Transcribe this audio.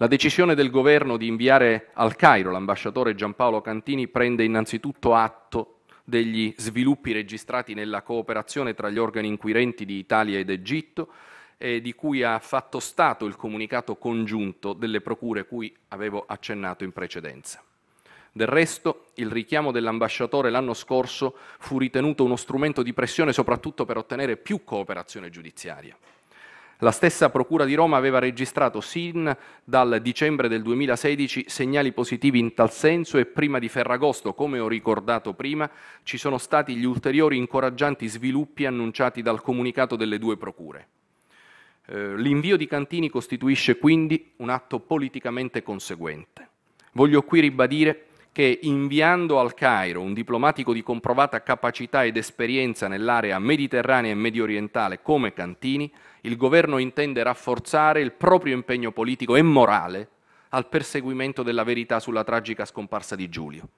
La decisione del governo di inviare al Cairo l'ambasciatore Giampaolo Cantini prende innanzitutto atto degli sviluppi registrati nella cooperazione tra gli organi inquirenti di Italia ed Egitto, e di cui ha fatto stato il comunicato congiunto delle procure cui avevo accennato in precedenza. Del resto, il richiamo dell'ambasciatore l'anno scorso fu ritenuto uno strumento di pressione soprattutto per ottenere più cooperazione giudiziaria. La stessa Procura di Roma aveva registrato sin dal dicembre del 2016 segnali positivi in tal senso e prima di Ferragosto, come ho ricordato prima, ci sono stati gli ulteriori incoraggianti sviluppi annunciati dal comunicato delle due procure. Eh, l'invio di Cantini costituisce quindi un atto politicamente conseguente. Voglio qui ribadire che inviando al Cairo un diplomatico di comprovata capacità ed esperienza nell'area mediterranea e medio orientale come Cantini, il governo intende rafforzare il proprio impegno politico e morale al perseguimento della verità sulla tragica scomparsa di Giulio.